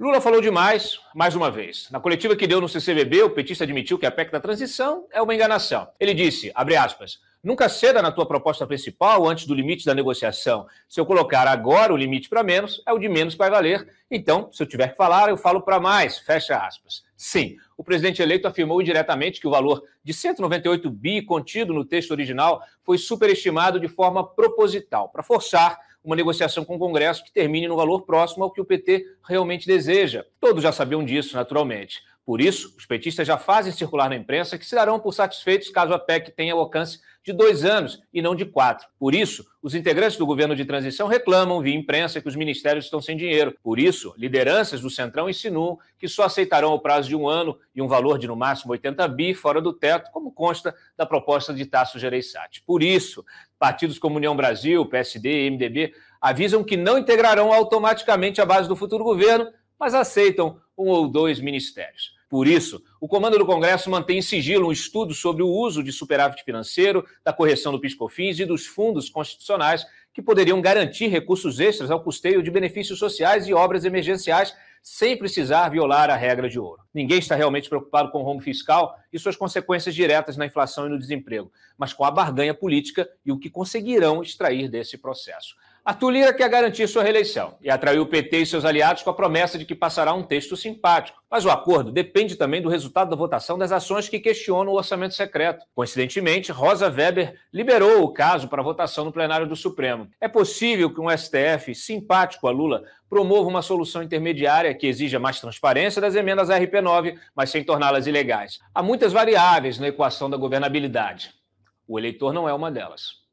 Lula falou demais, mais uma vez. Na coletiva que deu no CCBB, o petista admitiu que a PEC da transição é uma enganação. Ele disse, abre aspas, nunca ceda na tua proposta principal antes do limite da negociação. Se eu colocar agora o limite para menos, é o de menos que vai valer. Então, se eu tiver que falar, eu falo para mais, fecha aspas. Sim, o presidente eleito afirmou indiretamente que o valor de 198 bi contido no texto original foi superestimado de forma proposital, para forçar uma negociação com o Congresso que termine no valor próximo ao que o PT realmente deseja. Todos já sabiam disso, naturalmente. Por isso, os petistas já fazem circular na imprensa que se darão por satisfeitos caso a PEC tenha o alcance de dois anos e não de quatro. Por isso, os integrantes do governo de transição reclamam via imprensa que os ministérios estão sem dinheiro. Por isso, lideranças do Centrão insinuam que só aceitarão o prazo de um ano e um valor de no máximo 80 bi fora do teto, como consta da proposta de Tasso Gereissati. Por isso, partidos como União Brasil, PSD e MDB avisam que não integrarão automaticamente a base do futuro governo, mas aceitam um ou dois ministérios. Por isso, o comando do Congresso mantém em sigilo um estudo sobre o uso de superávit financeiro, da correção do PiscoFins e dos fundos constitucionais que poderiam garantir recursos extras ao custeio de benefícios sociais e obras emergenciais sem precisar violar a regra de ouro. Ninguém está realmente preocupado com o rombo fiscal e suas consequências diretas na inflação e no desemprego, mas com a barganha política e o que conseguirão extrair desse processo. Arthur Lira quer garantir sua reeleição e atraiu o PT e seus aliados com a promessa de que passará um texto simpático. Mas o acordo depende também do resultado da votação das ações que questionam o orçamento secreto. Coincidentemente, Rosa Weber liberou o caso para votação no plenário do Supremo. É possível que um STF simpático a Lula promova uma solução intermediária que exija mais transparência das emendas RP9, mas sem torná-las ilegais. Há muitas variáveis na equação da governabilidade. O eleitor não é uma delas.